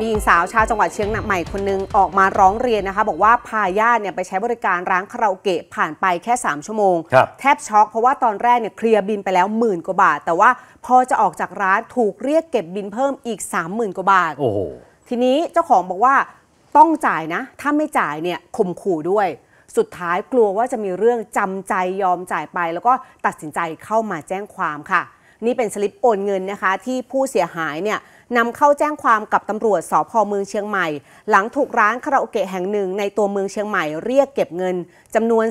มีหญิงสาวชาวจังหวัดเชียงใหม่คนนึง ออกมาร้องเรียนนะคะ บอกว่าพาญาติเนี่ยไปใช้บริการร้านคาราโอเกะ ผ่านไปแค่3ชั่วโมง แทบช็อก เพราะว่าตอนแรกเนี่ยเคลียร์บินไปแล้วหมื่นกว่าบาท แต่ว่าพอจะออกจากร้านถูกเรียกเก็บบินเพิ่มอีก 30,000กว่าบาทโอ้โหทีนี้เจ้าของบอกว่าต้องจ่ายนะ ถ้าไม่จ่ายเนี่ยข่มขู่ด้วย สุดท้ายกลัวว่าจะมีเรื่องจำใจยอมจ่ายไป แล้วก็ตัดสินใจเข้ามาแจ้งความค่ะ นี่เป็นสลิปโอนเงินนะคะ ที่ผู้เสียหายเนี่ยนำเข้าแจ้งความกับตำรวจสพเมืองเชียงใหม่ หลังถูกร้านคาราโอเกะแห่งหนึ่งในตัวเมืองเชียงใหม่ เรียกเก็บเงินจำนวน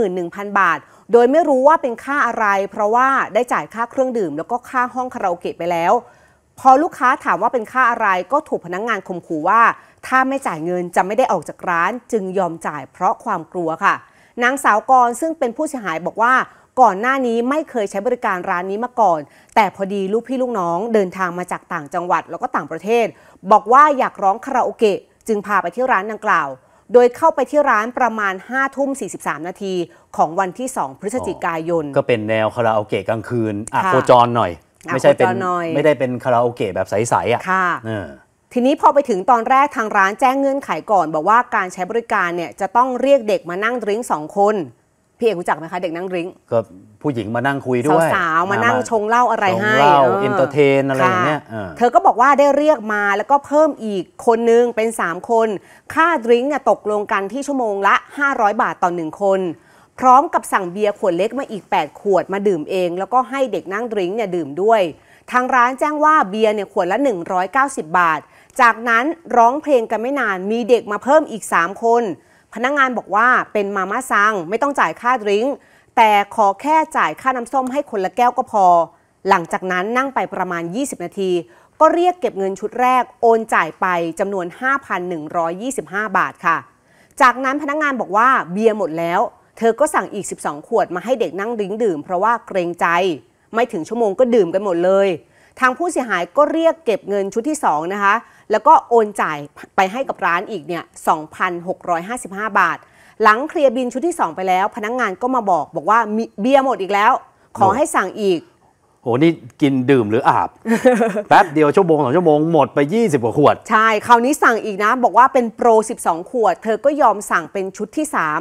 31,000 บาท โดยไม่รู้ว่าเป็นค่าอะไร เพราะว่าได้จ่ายค่าเครื่องดื่มแล้วก็ค่าห้องคาราโอเกะไปแล้ว พอลูกค้าถามว่าเป็นค่าอะไรก็ถูกพนักงงานข่มขู่ว่า ถ้าไม่จ่ายเงินจะไม่ได้ออกจากร้านจึงยอมจ่ายเพราะความกลัวค่ะนางสาวกรซึ่งเป็นผู้เสียหายบอกว่าก่อนหน้านี้ไม่เคยใช้บริการร้านนี้มาก่อน แต่พอดีลูกพี่ลูกน้องเดินทางมาจากต่างจังหวัดแล้วก็ต่างประเทศ บอกว่าอยากร้องคาราโอเกะจึงพาไปที่ร้านดังกล่าว โดยเข้าไปที่ร้านประมาณ5ทุ่ม43 นาทีของวันที่ 2พฤศจิกายน ก็เป็นแนวคาราโอเกะกลางคืนอ่ะโคจรหน่อย ไม่ใช่เป็นไม่ได้เป็นคาราโอเกะแบบใสๆอะค่ะทีนี้พอไปถึงตอนแรกทางร้านแจ้งเงื่อนไขก่อนบอกว่าการใช้บริการเนี่ยจะต้องเรียกเด็กมานั่งดริ้งสองคน พี่เอกรู้จักไหมคะ เด็กนั่งดริ้งก็ผู้หญิงมานั่งคุยด้วย สาวๆ มานั่งชงเหล้าอะไรให้เหล้าอินเตอร์เทน อะไรอย่างเงี้ยเธอก็บอกว่าได้เรียกมาแล้วก็เพิ่มอีกคนนึงเป็น 3 คนค่าดริ้งเนี่ยตกลงกันที่ชั่วโมงละ 500 บาทต่อหนึ่งคน พร้อมกับสั่งเบียร์ขวดเล็กมาอีก 8 ขวดมาดื่มเอง แล้วก็ให้เด็กนั่งดริ้งเนี่ยดื่มด้วย ทางร้านแจ้งว่าเบียร์เนี่ยขวดละ 190 บาทจากนั้นร้องเพลงกันไม่นานมีเด็กมาเพิ่มอีก 3 คน พนักงงานบอกว่าเป็นมาม่าซัง ไม่ต้องจ่ายค่าดริ้งแต่ขอแค่จ่ายค่าน้ำส้มให้คนละแก้วก็พอ หลังจากนั้นนั่งไปประมาณ 20 นาที ก็เรียกเก็บเงินชุดแรกโอนจ่ายไปจำนวน 5,125 บาทค่ะ จากนั้นพนักงงานบอกว่าเบียร์หมดแล้ว เธอก็สั่งอีก 12 ขวดมาให้เด็กนั่งดิ้งดื่มเพราะว่าเกรงใจไม่ถึงชั่วโมงก็ดื่มกันหมดเลยทางผู้เสียหายก็เรียกเก็บเงินชุดที่2นะคะแล้วก็โอนจ่ายไปให้กับร้านอีกเนี่ย2,655 บาท หลังเคลียร์บินชุดที่ 2 ไปแล้ว พนักงงานก็มาบอกบอกว่าเบียร์หมดอีกแล้ว ขอให้สั่งอีก โห นี่กินดื่มหรืออาบ แป๊บเดียวชั่วโมงสองชั่วโมงหมดไป 20กว่าขวด ใช่คราวนี้สั่งอีกนะ บอกว่าเป็นโปร 12 ขวด เธอก็ยอมสั่งเป็นชุดที่ 3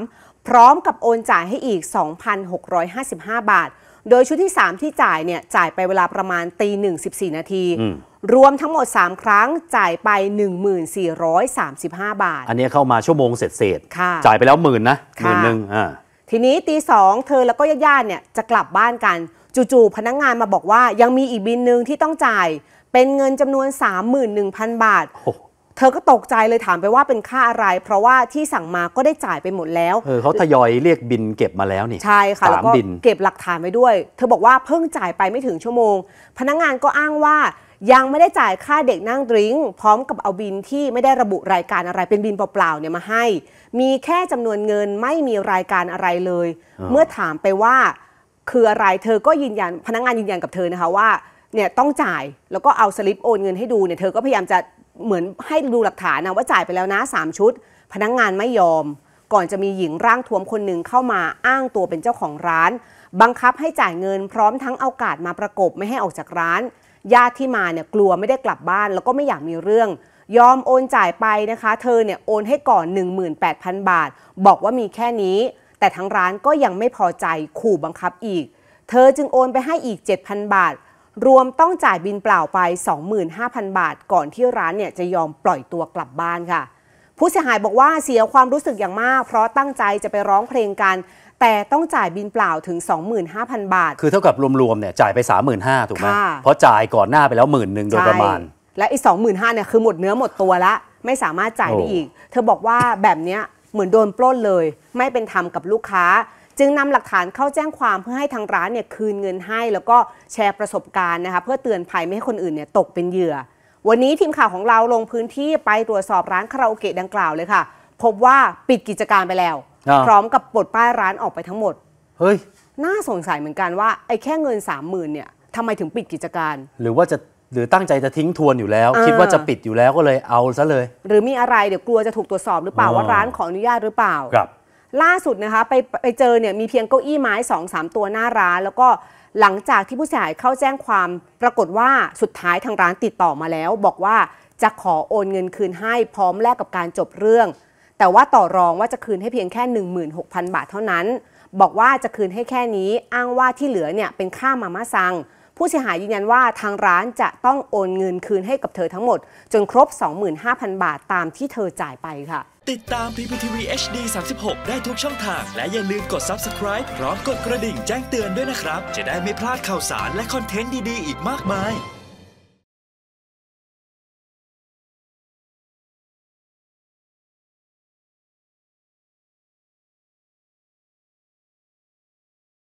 พร้อมกับโอนจ่ายให้อีก 2,655 บาท โดยชุดที่ 3 ที่จ่ายเนี่ยจ่ายไปเวลาประมาณตีหนึ่งสิบสี่นาที รวมทั้งหมด 3 ครั้งจ่ายไป 1435 บาท อันนี้เข้ามาชั่วโมงเสร็จเสร็จ่ายไปแล้วหมื่นนะหมื่นหนึ่งทีนี้ตีสองเธอแล้วก็ญาติๆเนี่ยจะกลับบ้านกัน จู่ๆพนักงงานมาบอกว่ายังมีอีกบินหนึ่งที่ต้องจ่ายเป็นเงินจำนวน 31,000บาทเธอก็ตกใจเลยถามไปว่าเป็นค่าอะไร เพราะว่าที่สั่งมาก็ได้จ่ายไปหมดแล้ว เออเขาทยอยเรียกบินเก็บมาแล้วนี่ใช่ค่ะแล้วก็เก็บหลักฐานไว้ด้วย เธอบอกว่าเพิ่งจ่ายไปไม่ถึงชั่วโมง พนักงานก็อ้างว่ายังไม่ได้จ่ายค่าเด็กนั่งดริงพร้อมกับเอาบินที่ไม่ได้ระบุรายการอะไรเป็นบินเปล่าๆเนี่ยมาให้ มีแค่จำนวนเงินไม่มีรายการอะไรเลย เมื่อถามไปว่าคืออะไรเธอก็ยืนยัน พนักงานยืนยันกับเธอนะคะว่าเนี่ยต้องจ่ายแล้วก็เอาสลิปโอนเงินให้ดูเนี่ยเธอก็พยายามจะเหมือนให้ดูหลักฐานนะว่าจ่ายไปแล้วนะ 3 ชุด พนักงงานไม่ยอม ก่อนจะมีหญิงร่างทวมคนหนึ่งเข้ามาอ้างตัวเป็นเจ้าของร้าน บังคับให้จ่ายเงินพร้อมทั้งเอากาดมาประกบไม่ให้ออกจากร้านญาติที่มาเนี่ยกลัวไม่ได้กลับบ้านแล้วก็ไม่อยากมีเรื่อง ยอมโอนจ่ายไปนะคะ เธอเนี่ยโอนให้ก่อน 18,000 บาท บอกว่ามีแค่นี้ แต่ทั้งร้านก็ยังไม่พอใจขู่บังคับอีก เธอจึงโอนไปให้อีก 7,000บาทรวมต้องจ่ายบินเปล่าไป 25,000 บาท ก่อนที่ร้านเนี่ยจะยอมปล่อยตัวกลับบ้านค่ะ ผู้เสียหายบอกว่าเสียความรู้สึกอย่างมาก เพราะตั้งใจจะไปร้องเพลงกัน แต่ต้องจ่ายบินเปล่าถึง 25,000 บาท คือเท่ากับรวมๆเนี่ยจ่ายไป35,000ถูกไหมเพราะจ่ายก่อนหน้าไปแล้วหมื่นหนึ่งโดยประมาณและออก25,000เนี่ยคือหมดเนื้อหมดตัวละไม่สามารถจ่ายได้อ้อีก เธอบอกว่าแบบเนี้ยเหมือนโดนปล้นเลย ไม่เป็นธรรมกับลูกค้าจึงนำหลักฐานเข้าแจ้งความเพื่อให้ทางร้านเนี่ยคืนเงินให้ แล้วก็แชร์ประสบการณ์นะคะเพื่อเตือนภัยไม่ให้คนอื่นเนี่ยตกเป็นเหยื่อ วันนี้ทีมข่าวของเราลงพื้นที่ไปตรวจสอบร้านคาราโอเกะดังกล่าวเลยค่ะ พบว่าปิดกิจการไปแล้ว พร้อมกับปลดป้ายร้านออกไปทั้งหมด เฮ้ย น่าสงสัยเหมือนกันว่า ไอ้แค่เงิน 3 0,000เนี่ยทำไมถึงปิดกิจการ หรือว่าจะหรือตั้งใจจะทิ้งทวนอยู่แล้ว คิดว่าจะปิดอยู่แล้วก็เลยเอาซะเลย หรือมีอะไรเดี๋ยวกลัวจะถูกตรวจสอบหรือเปล่าว่าร้านขออนุญาตหรือเปล่าครับล่าสุดนะคะไปไปเจอเนี่ยมีเพียงเก้าอี้ไม้สองสามตัวหน้าร้านแล้วก็หลังจากที่ผู้เสียหายเข้าแจ้งความปรากฏว่าสุดท้ายทางร้านติดต่อมาแล้ว บอกว่าจะขอโอนเงินคืนให้พร้อมแลกกับการจบเรื่อง แต่ว่าต่อรองว่าจะคืนให้เพียงแค่ 16,000 บาทเท่านั้น บอกว่าจะคืนให้แค่นี้อ้างว่าที่เหลือเนี่ยเป็นค่ามาม่าซังผู้เสียหายยืนยันว่าทางร้านจะต้องโอนเงินคืนให้กับเธอทั้งหมด จนครบ 25,000 บาทตามที่เธอจ่ายไปค่ะ ติดตาม PPTV HD 36 ได้ทุกช่องทาง และอย่าลืมกด subscribe พร้อมกดกระดิ่งแจ้งเตือนด้วยนะครับ จะได้ไม่พลาดข่าวสารและคอนเทนต์ดี ๆ อีกมากมาย